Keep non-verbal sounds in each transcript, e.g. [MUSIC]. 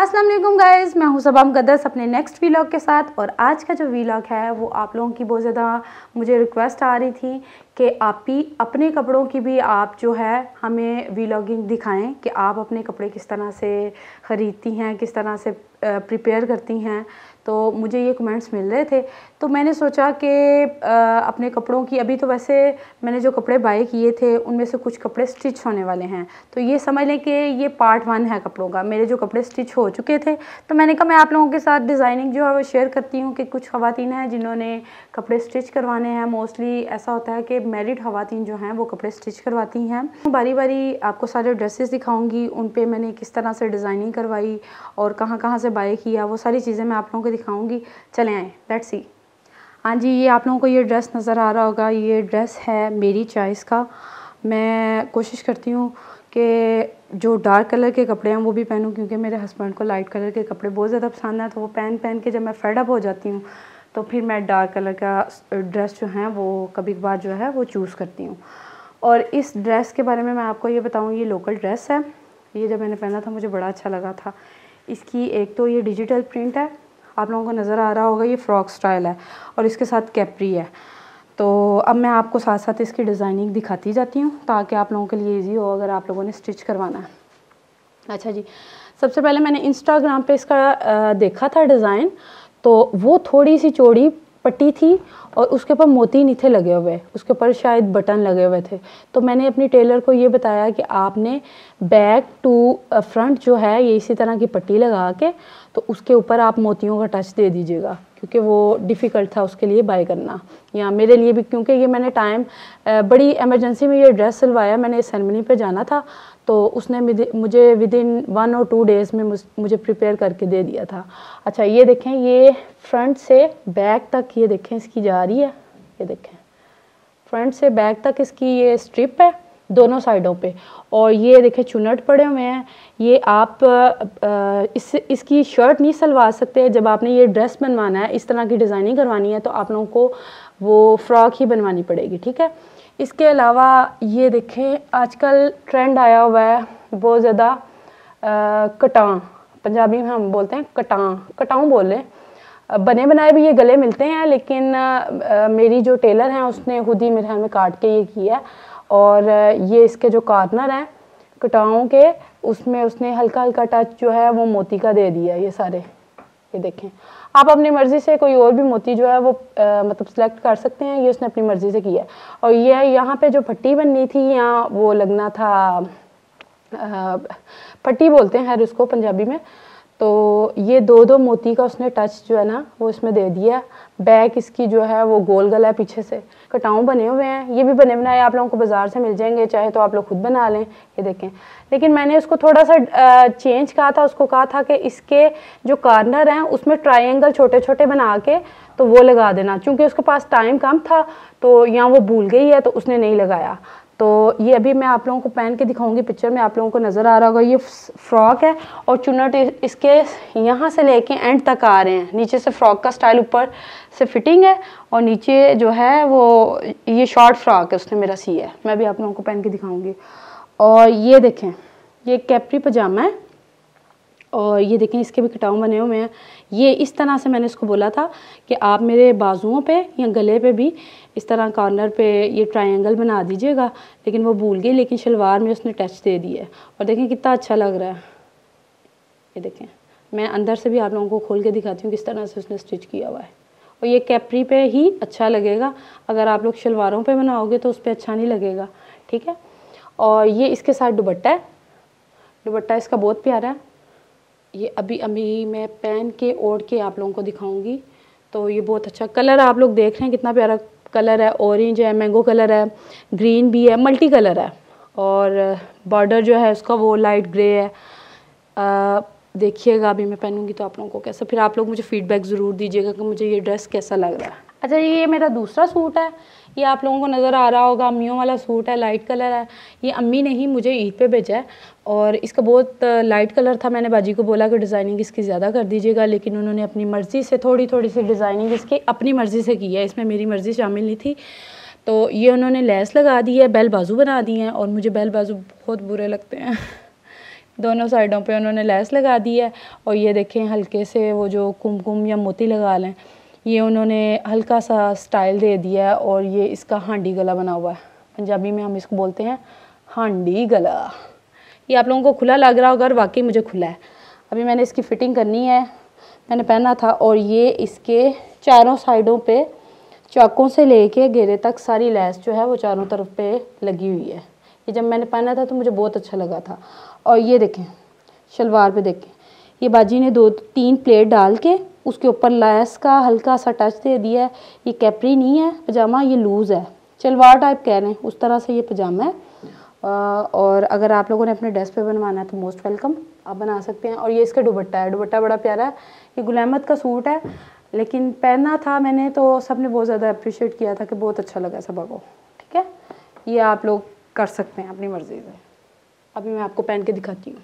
अस्सलाम वालेकुम गाइस मैं हूं सबाम गदस अपने नेक्स्ट वीलॉग के साथ और आज का जो वीलॉग है वो आप लोगों की बहुत ज़्यादा मुझे रिक्वेस्ट आ रही थी कि आप ही अपने कपड़ों की भी आप जो है हमें वीलॉगिंग दिखाएं कि आप अपने कपड़े किस तरह से ख़रीदती हैं किस तरह से प्रिपेयर करती हैं तो मुझे ये कमेंट्स मिल रहे थे तो मैंने सोचा कि अपने कपड़ों की अभी तो वैसे मैंने जो कपड़े बाई किए थे उनमें से कुछ कपड़े स्टिच होने वाले हैं तो ये समझ लें कि ये पार्ट वन है कपड़ों का मेरे जो कपड़े स्टिच हो चुके थे तो मैंने कहा मैं आप लोगों के साथ डिज़ाइनिंग जो है वो शेयर करती हूँ कि कुछ ख़वान हैं जिन्होंने कपड़े स्टिच करवाने हैं मोस्टली ऐसा होता है कि मैरिड खातन जो हैं वो कपड़े स्टिच करवाती हैं बारी बारी आपको सारे ड्रेसेस दिखाऊंगी उन पर मैंने किस तरह से डिज़ाइनिंग करवाई और कहाँ कहाँ से बाय किया वो सारी चीज़ें मैं आप लोगों को दिखाऊंगी चले आएँ लेट्स सी हाँ जी ये आप लोगों को ये ड्रेस नज़र आ रहा होगा ये ड्रेस है मेरी चॉइस का मैं कोशिश करती हूँ कि जो डार्क कलर के कपड़े हैं वो भी पहनूं क्योंकि मेरे हस्बैंड को लाइट कलर के कपड़े बहुत ज़्यादा पसंद हैं तो वो पहन पहन के जब मैं फेडअप हो जाती हूँ तो फिर मैं डार्क कलर का ड्रेस जो है वो कभी कभार जो है वो चूज़ करती हूँ और इस ड्रेस के बारे में मैं आपको ये बताऊँ ये लोकल ड्रेस है ये जब मैंने पहना था मुझे बड़ा अच्छा लगा था इसकी एक तो ये डिजिटल प्रिंट है आप लोगों को नज़र आ रहा होगा ये फ्रॉक स्टाइल है और इसके साथ कैपरी है तो अब मैं आपको साथ साथ इसकी डिज़ाइनिंग दिखाती जाती हूँ ताकि आप लोगों के लिए ईजी हो अगर आप लोगों ने स्टिच करवाना है अच्छा जी सबसे पहले मैंने इंस्टाग्राम पे इसका देखा था डिज़ाइन तो वो थोड़ी सी चौड़ी पट्टी थी और उसके ऊपर मोती नहीं थे लगे हुए उसके ऊपर शायद बटन लगे हुए थे तो मैंने अपनी टेलर को ये बताया कि आपने बैक टू फ्रंट जो है ये इसी तरह की पट्टी लगा के तो उसके ऊपर आप मोतियों का टच दे दीजिएगा क्योंकि वो डिफ़िकल्ट था उसके लिए बाय करना या मेरे लिए भी क्योंकि ये मैंने टाइम बड़ी एमरजेंसी में ये ड्रेस सिलवाया मैंने सेरेमनी पे जाना था तो उसने मुझे विद इन वन और टू डेज़ में मुझे प्रिपेयर करके दे दिया था अच्छा ये देखें ये फ्रंट से बैक तक ये देखें इसकी जा रही है ये देखें फ्रंट से बैक तक इसकी ये स्ट्रिप है दोनों साइडों पे और ये देखें चुनट पड़े हुए हैं ये आप आ, इस इसकी शर्ट नहीं सलवा सकते जब आपने ये ड्रेस बनवाना है इस तरह की डिज़ाइनिंग करवानी है तो आप लोगों को वो फ्रॉक ही बनवानी पड़ेगी ठीक है इसके अलावा ये देखें आजकल ट्रेंड आया हुआ है बहुत ज़्यादा कटां पंजाबी में हम बोलते हैं कटां कटाऊँ बोल रहे हैं बने बनाए भी ये गले मिलते हैं लेकिन आ, मेरी जो टेलर हैं उसने खुद ही मेरे ख्याल में काट के ये किया और ये इसके जो कॉर्नर हैं कटाओं के उसमें उसने हल्का हल्का टच जो है वो मोती का दे दिया ये सारे ये देखें आप अपनी मर्ज़ी से कोई और भी मोती जो है वो आ, मतलब सेलेक्ट कर सकते हैं ये उसने अपनी मर्ज़ी से किया और ये यहाँ पे जो पट्टी बननी थी यहाँ वो लगना था पट्टी बोलते हैं हर उसको पंजाबी में तो ये दो दो मोती का उसने टच जो है ना वो इसमें दे दिया बैक इसकी जो है वो गोल गला है पीछे से कटाऊँ बने हुए हैं ये भी बने बनाए आप लोगों को बाज़ार से मिल जाएंगे चाहे तो आप लोग खुद बना लें ये देखें लेकिन मैंने उसको थोड़ा सा चेंज कहा था उसको कहा था कि इसके जो कार्नर हैं उसमें ट्राइंगल छोटे छोटे बना के तो वो लगा देना क्योंकि उसके पास टाइम कम था तो यहाँ वो भूल गई है तो उसने नहीं लगाया तो ये अभी मैं आप लोगों को पहन के दिखाऊंगी पिक्चर में आप लोगों को नज़र आ रहा होगा ये फ्रॉक है और चुनट इसके यहाँ से लेके एंड तक आ रहे हैं नीचे से फ्रॉक का स्टाइल ऊपर से फिटिंग है और नीचे जो है वो ये शॉर्ट फ्रॉक है उसने मेरा सी है मैं भी आप लोगों को पहन के दिखाऊँगी और ये देखें ये कैपरी पजामा है और ये देखें इसके भी कटाऊ बने हुए हैं ये इस तरह से मैंने इसको बोला था कि आप मेरे बाजुओं पे या गले पे भी इस तरह कॉर्नर पे ये ट्रायंगल बना दीजिएगा लेकिन वो भूल गई लेकिन शलवार में उसने टच दे दिया है और देखें कितना अच्छा लग रहा है ये देखें मैं अंदर से भी आप लोगों को खोल के दिखाती हूँ किस तरह से उसने स्टिच किया हुआ है और ये कैपरी पर ही अच्छा लगेगा अगर आप लोग शलवारों पर बनाओगे तो उस पर अच्छा नहीं लगेगा ठीक है और ये इसके साथ दुबट्टा है दुबट्टा इसका बहुत प्यारा है ये अभी अभी मैं पहन के ओढ़ के आप लोगों को दिखाऊंगी तो ये बहुत अच्छा कलर आप लोग देख रहे हैं कितना प्यारा कलर है ऑरेंज है मैंगो कलर है ग्रीन भी है मल्टी कलर है और बॉर्डर जो है उसका वो लाइट ग्रे है देखिएगा अभी मैं पहनूंगी तो आप लोगों को कैसा फिर आप लोग मुझे फीडबैक ज़रूर दीजिएगा कि मुझे ये ड्रेस कैसा लग रहा है अच्छा ये मेरा दूसरा सूट है ये आप लोगों को नज़र आ रहा होगा अम्मियों वाला सूट है लाइट कलर है ये अम्मी ने ही मुझे ईद पे भेजा है और इसका बहुत लाइट कलर था मैंने बाजी को बोला कि डिज़ाइनिंग इसकी ज़्यादा कर दीजिएगा लेकिन उन्होंने अपनी मर्ज़ी से थोड़ी थोड़ी सी डिज़ाइनिंग इसकी अपनी मर्ज़ी से की है इसमें मेरी मर्ज़ी शामिल नहीं थी तो ये उन्होंने लेस लगा दी है बैल बाजू बना दी हैं और मुझे बैल बाजू बहुत बुरे लगते हैं [LAUGHS] दोनों साइडों पे उन्होंने लेस लगा दी है और ये देखें हल्के से वो जो कुमकुम या मोती लगा लें ये उन्होंने हल्का सा स्टाइल दे दिया है और ये इसका हांडी गला बना हुआ है पंजाबी में हम इसको बोलते हैं हांडी गला ये आप लोगों को खुला लग रहा होगा और वाकई मुझे खुला है अभी मैंने इसकी फ़िटिंग करनी है मैंने पहना था और ये इसके चारों साइडों पे चाकों से लेके घेरे तक सारी लैस जो है वो चारों तरफ पे लगी हुई है ये जब मैंने पहना था तो मुझे बहुत अच्छा लगा था और ये देखें शलवार पे देखें ये बाजी ने दो तीन प्लेट डाल के उसके ऊपर लैस का हल्का सा टच दे दिया है ये कैपरी नहीं है पजामा ये लूज़ है चलवार टाइप कह रहे हैं उस तरह से ये पजामा है और अगर आप लोगों ने अपने ड्रेस पे बनवाना है तो मोस्ट वेलकम आप बना सकते हैं और ये इसका दुबट्टा है दुबट्टा बड़ा प्यारा है ये गुलामत का सूट है लेकिन पहना था मैंने तो सब ने बहुत ज़्यादा अप्रिशिएट किया था कि बहुत अच्छा लगा सबा को ठीक है ये आप लोग कर सकते हैं अपनी मर्ज़ी से अभी मैं आपको पहन के दिखाती हूँ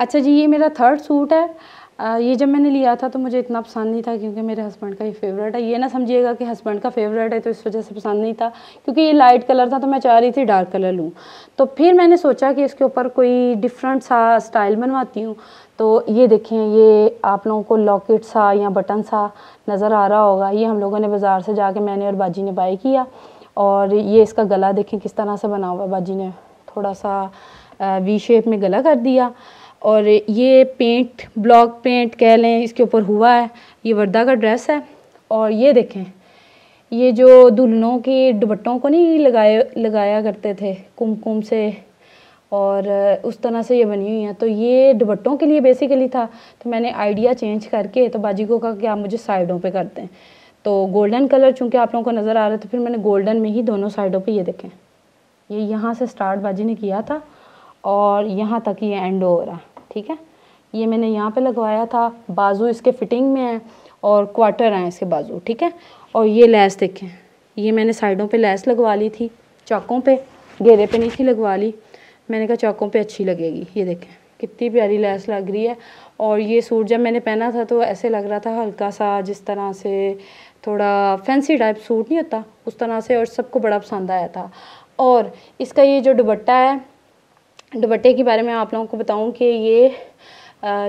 अच्छा जी ये मेरा थर्ड सूट है ये जब मैंने लिया था तो मुझे इतना पसंद नहीं था क्योंकि मेरे हस्बैंड का ये फेवरेट है ये ना समझिएगा कि हस्बैंड का फेवरेट है तो इस वजह से पसंद नहीं था क्योंकि ये लाइट कलर था तो मैं चाह रही थी डार्क कलर लूँ तो फिर मैंने सोचा कि इसके ऊपर कोई डिफरेंट सा स्टाइल बनवाती हूँ तो ये देखें ये आप लोगों को लॉकेट सा या बटन सा नज़र आ रहा होगा ये हम लोगों ने बाज़ार से जाके मैंने और बाजी ने बाई किया और ये इसका गला देखें किस तरह से बना हुआ बाजी ने थोड़ा सा वी शेप में गला कर दिया और ये पेंट ब्लॉक पेंट कह लें इसके ऊपर हुआ है ये वर्दा का ड्रेस है और ये देखें ये जो दुल्हनों के दुपट्टों को नहीं लगाए लगाया करते थे कुमकुम से और उस तरह से ये बनी हुई हैं तो ये दुपट्टों के लिए बेसिकली था तो मैंने आइडिया चेंज करके तो बाजी को कहा कि आप मुझे साइडों पे करते हैं तो गोल्डन कलर चूंकि आप लोगों को नज़र आ रहा था तो फिर मैंने गोल्डन में ही दोनों साइडों पे ये देखें ये यहाँ से स्टार्ट बाजी ने किया था और यहाँ तक ये एंड हो रहा ठीक है ये मैंने यहाँ पे लगवाया था बाजू इसके फिटिंग में है और क्वार्टर हैं इसके बाजू ठीक है और ये लैस देखें ये मैंने साइडों पे लैस लगवा ली थी चौकों पे घेरे पे नहीं थी लगवा ली मैंने कहा चौकों पे अच्छी लगेगी ये देखें कितनी प्यारी लैस लग रही है और ये सूट जब मैंने पहना था तो ऐसे लग रहा था हल्का सा जिस तरह से थोड़ा फैंसी टाइप सूट नहीं होता उस तरह से और सबको बड़ा पसंद आया था और इसका ये जो दुबट्टा है दुपट्टे के बारे में आप लोगों को बताऊं कि ये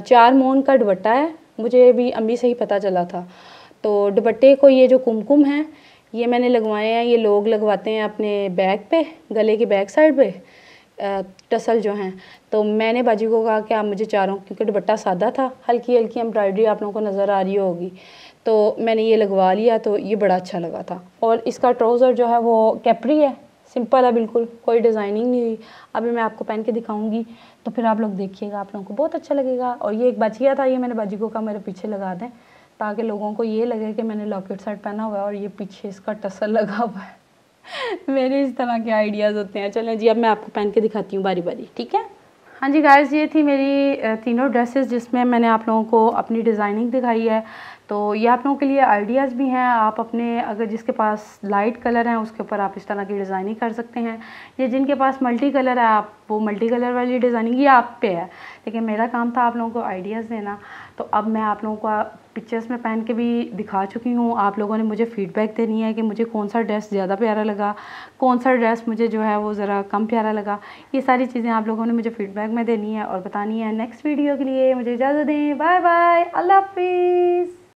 चार मोन का दुपट्टा है मुझे भी अम्मी से ही पता चला था तो दुपट्टे को ये जो कुमकुम है ये मैंने लगवाए हैं ये लोग लगवाते हैं अपने बैक पे गले के बैक साइड पे टसल जो हैं तो मैंने बाजी को कहा कि आप मुझे चारों क्योंकि दुपट्टा सादा था हल्की हल्की एम्ब्रॉयडरी आप लोगों को नज़र आ रही होगी तो मैंने ये लगवा लिया तो ये बड़ा अच्छा लगा था और इसका ट्राउज़र जो है वो कैपरी है सिंपल है बिल्कुल कोई डिज़ाइनिंग नहीं हुई अभी मैं आपको पहन के दिखाऊंगी तो फिर आप लोग देखिएगा आप लोगों को बहुत अच्छा लगेगा और ये एक बचिया था ये मैंने को का मेरे पीछे लगा दें ताकि लोगों को ये लगे कि मैंने लॉकेट सेट पहना हुआ है और ये पीछे इसका टसल लगा हुआ है [LAUGHS] मेरे इस तरह के आइडियाज़ होते हैं चलें जी अब मैं आपको पहन के दिखाती हूँ बारी बारी ठीक है हाँ जी गाइस ये थी मेरी तीनों ड्रेसेस जिसमें मैंने आप लोगों को अपनी डिज़ाइनिंग दिखाई है तो ये आप लोगों के लिए आइडियाज़ भी हैं आप अपने अगर जिसके पास लाइट कलर हैं उसके ऊपर आप इस तरह की डिज़ाइनिंग कर सकते हैं या जिनके पास मल्टी कलर है आप वो मल्टी कलर वाली डिज़ाइनिंग ये आप पे है लेकिन मेरा काम था आप लोगों को आइडियाज़ देना तो अब मैं आप लोगों को पिक्चर्स में पहन के भी दिखा चुकी हूँ आप लोगों ने मुझे फ़ीडबैक देनी है कि मुझे कौन सा ड्रेस ज़्यादा प्यारा लगा कौन सा ड्रेस मुझे जो है वो ज़रा कम प्यारा लगा ये सारी चीज़ें आप लोगों ने मुझे फ़ीडबैक में देनी है और बतानी है नेक्स्ट वीडियो के लिए मुझे इजाज़त दें बाय बाय अल्लाह हाफिज़